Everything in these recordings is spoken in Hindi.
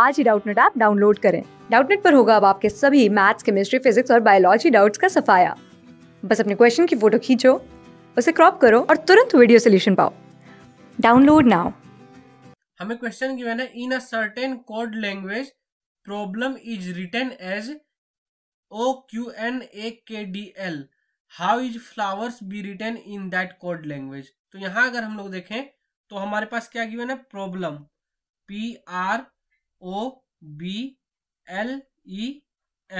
आज ही डाउटनेट ऐप डाउनलोड करें डाउटनेट पर होगा अब आपके सभी मैथ्स केमिस्ट्री फिजिक्स और बायोलॉजी डाउट्स का सफाया बस अपने क्वेश्चन की फोटो खींचो उसे क्रॉप करो और तुरंत वीडियो सोल्यूशन पाओ डाउनलोड नाउ हमें क्वेश्चन गिवन है in a certain code language problem is written as O Q N A K D L how is flowers be written in that code language तो यहाँ अगर हम लोग देखें तो हमारे पास क्या गिवन है problem P R O B L E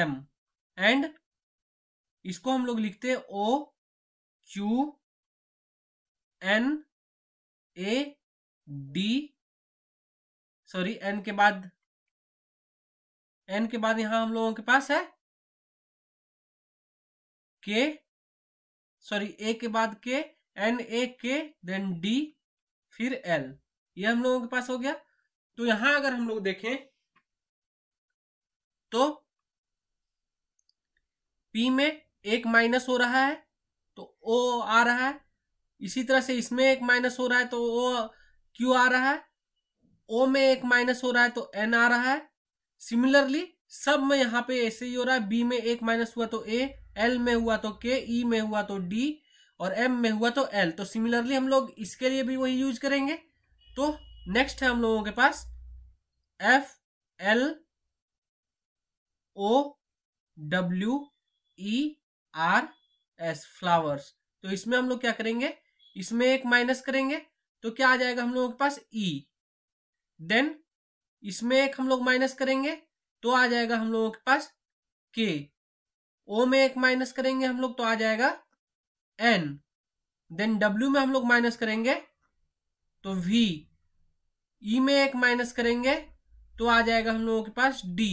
M and इसको हम लोग लिखते हैं O Q N A D sorry N के बाद एन के बाद यहां हम लोगों के पास है के सॉरी ए के बाद के एन ए के देन डी फिर एल ये हम लोगों के पास हो गया तो यहां अगर हम लोग देखें तो पी में एक माइनस हो रहा है तो ओ आ रहा है इसी तरह से इसमें एक माइनस हो रहा है तो O क्यू आ रहा है ओ में एक माइनस हो रहा है तो एन आ रहा है सिमिलरली सब में यहां पे ऐसे ही हो रहा है बी में एक माइनस हुआ तो ए एल में हुआ तो के ई e में हुआ तो डी और एम में हुआ तो एल तो सिमिलरली हम लोग इसके लिए भी वही यूज करेंगे तो नेक्स्ट है हम लोगों के पास F L O W E R S flowers तो इसमें हम लोग क्या करेंगे इसमें एक माइनस करेंगे तो क्या आ जाएगा हम लोगों के पास ई e. देन इसमें एक हम लोग माइनस करेंगे तो आ जाएगा हम लोगों के पास के ओ में एक माइनस करेंगे हम लोग तो आ जाएगा एन देन डब्ल्यू में हम लोग माइनस करेंगे तो वी ई e में एक माइनस करेंगे तो आ जाएगा हम लोगों के पास डी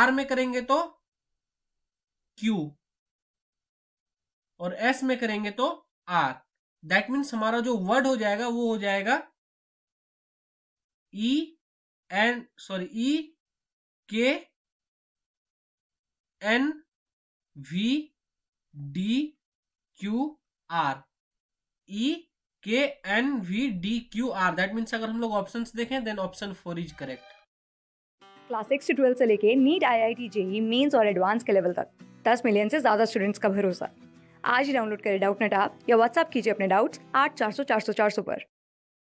आर में करेंगे तो क्यू और एस में करेंगे तो आर दैट मीन्स हमारा जो वर्ड हो जाएगा वो हो जाएगा E N sorry E K N V D Q R E K N V D Q R that means अगर हम लोग ऑप्शन देखें then option four is correct class six से ट्वेल्थ से लेके NEET I I T JEE mains और एडवांस के लेवल तक दस मिलियन से ज्यादा स्टूडेंट्स का भरोसा आज ही डाउनलोड करें डाउट नेट आप या व्हाट्सअप कीजिए अपने डाउट्स आठ चार सौ चार सौ चार सौ पर